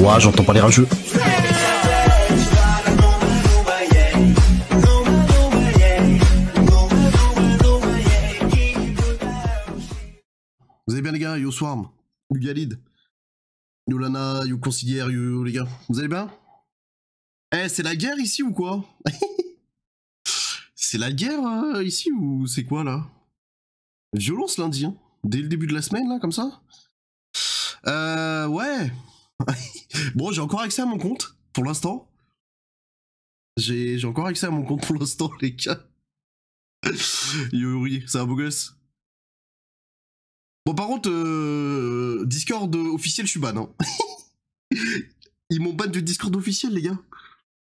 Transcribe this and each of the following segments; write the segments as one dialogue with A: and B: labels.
A: Ouah, j'entends pas un jeu. Vous allez bien les gars, yo Swarm, yo Galid, yo Lana, yo Concilière, yo les gars, vous allez bien Eh, c'est la guerre ici ou quoi C'est la guerre euh, ici ou c'est quoi là Violence lundi, hein. Dès le début de la semaine là, comme ça Euh, ouais bon, j'ai encore accès à mon compte, pour l'instant. J'ai encore accès à mon compte pour l'instant, les gars. Yuri, c'est un beau gosse. Bon, par contre, euh, Discord officiel, je suis ban. Hein. ils m'ont ban du Discord officiel, les gars.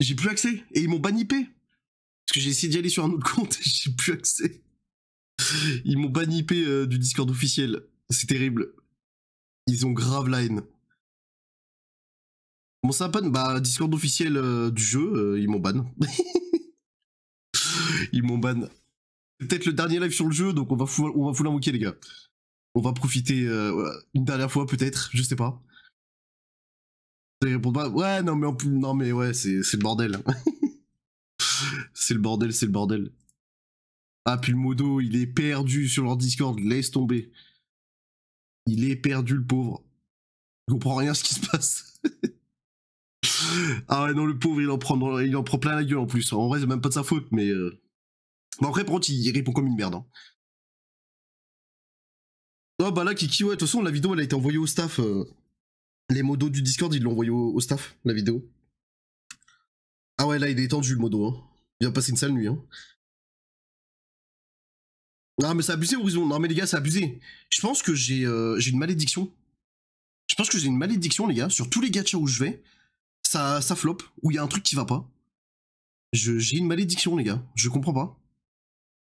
A: J'ai plus accès. Et ils m'ont ban IP. Parce que j'ai essayé d'y aller sur un autre compte et j'ai plus accès. Ils m'ont ban IP euh, du Discord officiel. C'est terrible. Ils ont grave haine Comment ça ban Bah, Discord officiel euh, du jeu, euh, ils m'ont ban. ils m'ont ban. Peut-être le dernier live sur le jeu, donc on va vous on va full l'invoquer, les gars. On va profiter euh, une dernière fois, peut-être, je sais pas. Ouais, non, mais, en plus, non, mais ouais, c'est le bordel. c'est le bordel, c'est le bordel. Ah, puis le modo, il est perdu sur leur Discord, laisse tomber. Il est perdu, le pauvre. Il comprend rien ce qui se passe. ah ouais, non, le pauvre, il en prend, il en prend plein la gueule en plus. En vrai, c'est même pas de sa faute, mais. Euh. Bon, après, par contre, il, répond comme une merde. Hein. Ah bah là, Kiki, ouais, de toute façon, la vidéo, elle a été envoyée au staff. Euh. Les modos du Discord, ils l'ont envoyée au, staff, la vidéo. Ah ouais, là, il est étendu le modo. Hein. Il a passer une sale nuit. Hein. Non, mais c'est abusé, Horizon. Non, mais les gars, c'est abusé. Je pense que j'ai euh, j'ai une malédiction. Je pense que j'ai une malédiction, les gars, sur tous les gachas où je vais ça, ça flop, ou il y a un truc qui va pas. J'ai une malédiction, les gars. Je comprends pas.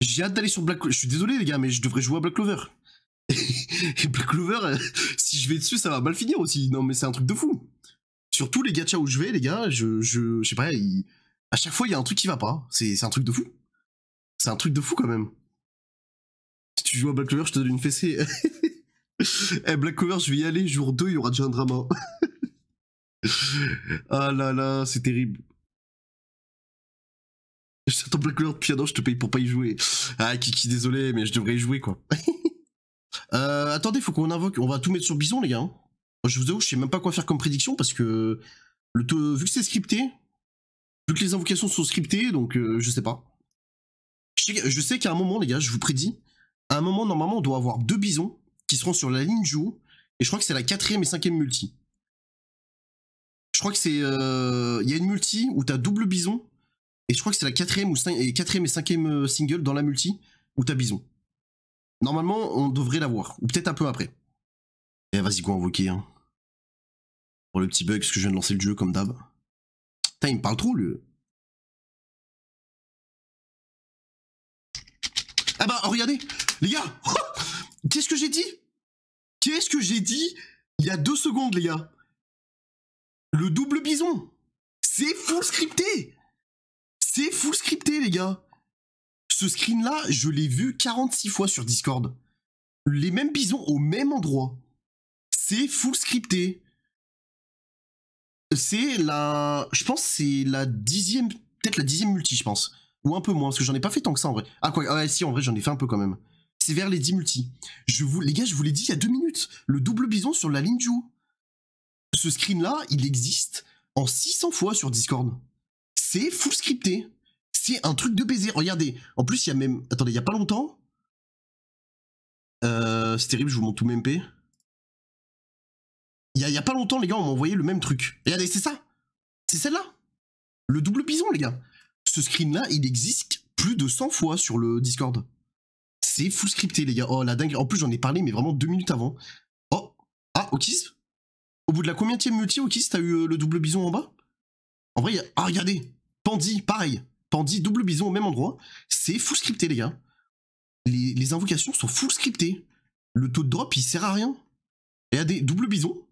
A: J'ai hâte d'aller sur Black Clover. Je suis désolé, les gars, mais je devrais jouer à Black Clover. Et Black Clover, si je vais dessus, ça va mal finir aussi. Non, mais c'est un truc de fou. Surtout les gachas où je vais, les gars, je, je, je sais pas, à chaque fois, il y a un truc qui va pas. C'est un truc de fou. C'est un truc de fou quand même. Si tu joues à Black Clover, je te donne une fessée. Eh, Black Clover, je vais y aller. Jour 2, il y aura déjà un drama ah là là, c'est terrible. Je t'attends black couleur de piano, je te paye pour pas y jouer. Ah, Kiki, désolé, mais je devrais y jouer, quoi. Euh, attendez, faut qu'on invoque. On va tout mettre sur Bison, les gars. Hein. Oh, je vous avoue, je sais même pas quoi faire comme prédiction parce que le vu que c'est scripté, vu que les invocations sont scriptées, donc euh, je sais pas. Je sais, qu'à un moment, les gars, je vous prédis, à un moment, normalement, on doit avoir deux bisons qui seront sur la ligne joue, et je crois que c'est la quatrième et cinquième multi. Je crois que c'est. Euh, il y a une multi où t'as double bison. Et je crois que c'est la quatrième, ou et quatrième et cinquième euh, single dans la multi où t'as bison. Normalement, on devrait l'avoir. Ou peut-être un peu après. Eh, vas-y, go invoquer. Hein. Pour le petit bug, parce que je viens de lancer le jeu comme d'hab. Putain, il me parle trop, lui. Ah bah, regardez Les gars Qu'est-ce que j'ai dit Qu'est-ce que j'ai dit Il y a deux secondes, les gars le double bison. C'est full scripté. C'est full scripté, les gars. Ce screen-là, je l'ai vu 46 fois sur Discord. Les mêmes bisons au même endroit. C'est full scripté. C'est la... Je pense c'est la dixième... Peut-être la dixième multi, je pense. Ou un peu moins, parce que j'en ai pas fait tant que ça, en vrai. Ah quoi Ah si, en vrai, j'en ai fait un peu quand même. C'est vers les dix multi. Je vous... Les gars, je vous l'ai dit il y a deux minutes. Le double bison sur la ligne du ce screen-là, il existe en 600 fois sur Discord. C'est full scripté. C'est un truc de baiser. Regardez, en plus, il y a même... Attendez, il n'y a pas longtemps... Euh, c'est terrible, je vous montre tout MP. Il n'y a, pas longtemps, les gars, on m'a envoyé le même truc. Regardez, c'est ça. C'est celle-là. Le double bison, les gars. Ce screen-là, il existe plus de 100 fois sur le Discord. C'est full scripté, les gars. Oh, la dingue. En plus, j'en ai parlé, mais vraiment deux minutes avant. Oh. Ah, Otis au bout de la combienième multi, Okis, t'as eu euh, le double bison en bas En vrai, y a... ah, regardez Pandy, pareil Pandy, double bison au même endroit. C'est full scripté, les gars. Les, invocations sont full scriptées. Le taux de drop, il sert à rien. des double bison.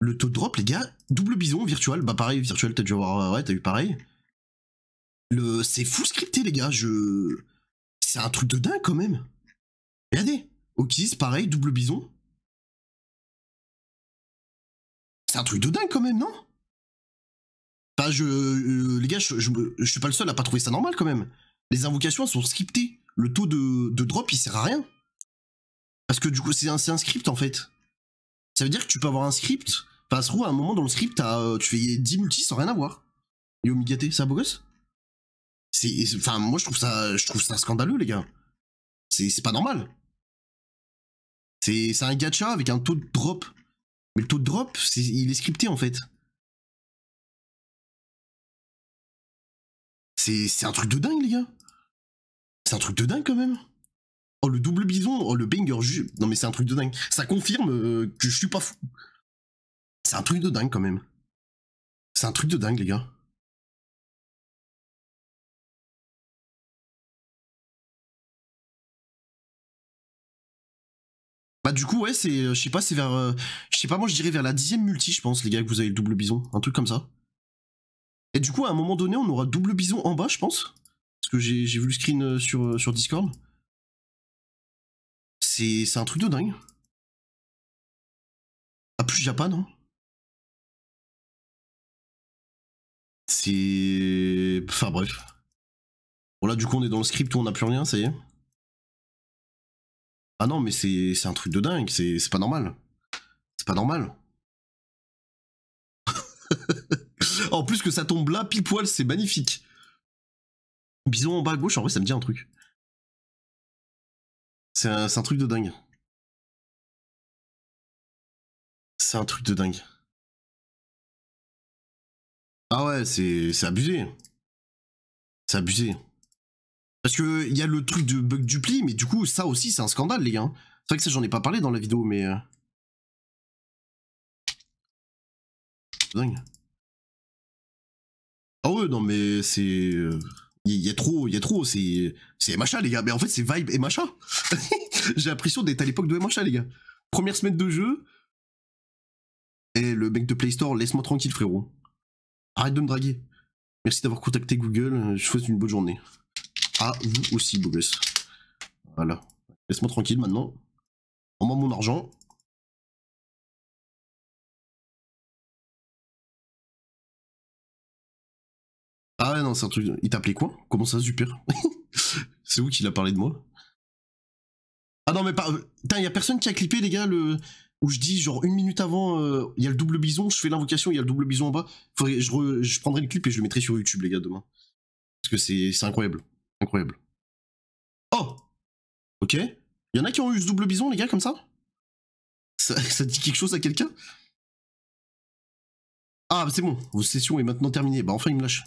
A: Le taux de drop, les gars, double bison, virtuel. Bah pareil, virtuel, t'as dû avoir... Euh, ouais, t'as eu pareil. Le... C'est full scripté, les gars. Je... C'est un truc de dingue, quand même.
B: Regardez. Okis, pareil, double bison.
A: un truc de dingue quand même, non Enfin je, euh, les gars, je, je, suis pas le seul à pas trouver ça normal quand même. Les invocations sont scriptées. Le taux de, drop, il sert à rien. Parce que du coup, c'est un, script en fait. Ça veut dire que tu peux avoir un script. Enfin, se à un moment dans le script, euh, tu fais 10 multi sans rien avoir. Et Omigaté, c'est un beau gosse Enfin, moi, je trouve, ça, je trouve ça scandaleux, les gars. C'est pas normal. C'est un gacha avec un taux de drop mais le
B: taux de drop, il est scripté en fait.
A: C'est un truc de dingue, les gars. C'est un truc de dingue quand même. Oh, le double bison, oh, le banger. Non, mais c'est un truc de dingue. Ça confirme euh, que je suis pas fou. C'est un truc de dingue quand même. C'est un truc de dingue, les gars. Bah du coup ouais c'est euh, je sais pas c'est vers euh, je sais pas moi je dirais vers la dixième multi je pense les gars que vous avez le double bison un truc comme ça. Et du coup à un moment donné on aura double bison en bas je pense parce que j'ai vu le screen euh, sur sur Discord.
B: C'est un truc de dingue. Ah plus Japan non. C'est
A: enfin bref. Bon là du coup on est dans le script où on n'a plus rien ça y est. Ah non, mais c'est un truc de dingue, c'est pas normal. C'est pas normal. en plus que ça tombe là, pile poil, c'est
B: magnifique. Bison en bas à gauche, en vrai, ça me dit un truc. C'est un, un, truc de dingue. C'est un truc de dingue. Ah ouais, c'est abusé.
A: C'est abusé. Parce que euh, y a le truc de bug dupli, mais du coup, ça aussi, c'est un scandale, les gars. C'est vrai que ça, j'en ai pas parlé dans la vidéo, mais... Euh. Dingue. Ah ouais, non, mais c'est... Euh, il y, a trop, il y a trop, c'est c'est MHA, les gars. Mais en fait, c'est Vibe et MHA. J'ai l'impression d'être à l'époque de MHA, les gars. Première semaine de jeu. Et eh, le mec de Play Store, laisse-moi tranquille, frérot. Arrête de me draguer. Merci d'avoir contacté Google. Je vous souhaite une bonne journée. Ah vous aussi, beau Voilà. Laisse-moi tranquille maintenant. prends moi mon argent. Ah non, c'est un truc. Il t'appelait quoi Comment ça, super C'est vous qui a parlé de moi Ah non, mais pas. Euh, putain, y a personne qui a clippé, les gars, le. Où je dis, genre, une minute avant, euh, il y a le double bison, je fais l'invocation, il y a le double bison en bas. Je, je prendrai le clip et je le mettrai sur YouTube, les gars, demain. Parce que c'est incroyable. Incroyable. Oh Ok. Il y en a qui ont eu ce double bison, les gars, comme ça, ça dit quelque chose à quelqu'un Ah, bah, c'est bon, vos sessions est maintenant terminée. Bah enfin, il me lâche.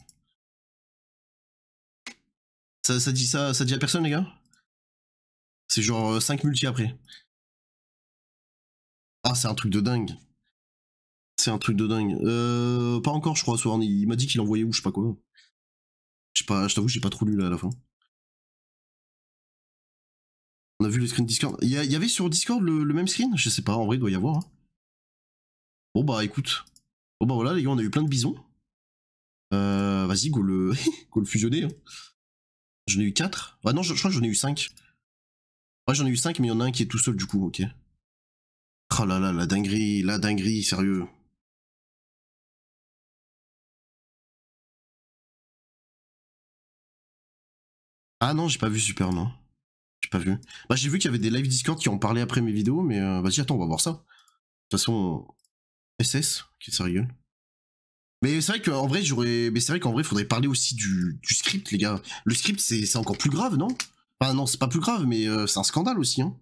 B: Ça, ça dit ça, ça dit à personne, les gars
A: C'est genre 5 euh, multi après. Ah, c'est un truc de dingue. C'est un truc de dingue. Euh, pas encore, je crois, soir. Il m'a dit qu'il envoyait où, je sais pas quoi.
B: Je pas, je t'avoue, j'ai pas trop lu là à la fin.
A: On a vu le screen Discord. Il y, avait sur Discord le, même screen Je sais pas, en vrai, il doit y avoir. Oh Bon bah écoute. Bon bah voilà, les gars, on a eu plein de bisons. Euh, vas-y, go le... go le fusionner. Hein. J'en ai eu 4. Ah non, je, crois que j'en ai eu 5. Ouais, j'en ai eu 5, mais il y en a un qui est tout seul du coup, ok. Oh là là, la dinguerie, la dinguerie, sérieux. Ah non, j'ai pas vu Superman. J'ai pas vu. Bah, j'ai vu qu'il y avait des live Discord qui en parlaient après mes vidéos, mais euh, vas-y, attends, on va voir ça. De toute façon, SS, qui ça rigole. Mais c'est vrai qu'en vrai, j'aurais. Mais c'est vrai qu'en vrai, faudrait parler aussi du, script, les gars. Le script, c'est encore plus grave, non Enfin, non, c'est pas plus grave, mais euh, c'est un
B: scandale aussi, hein.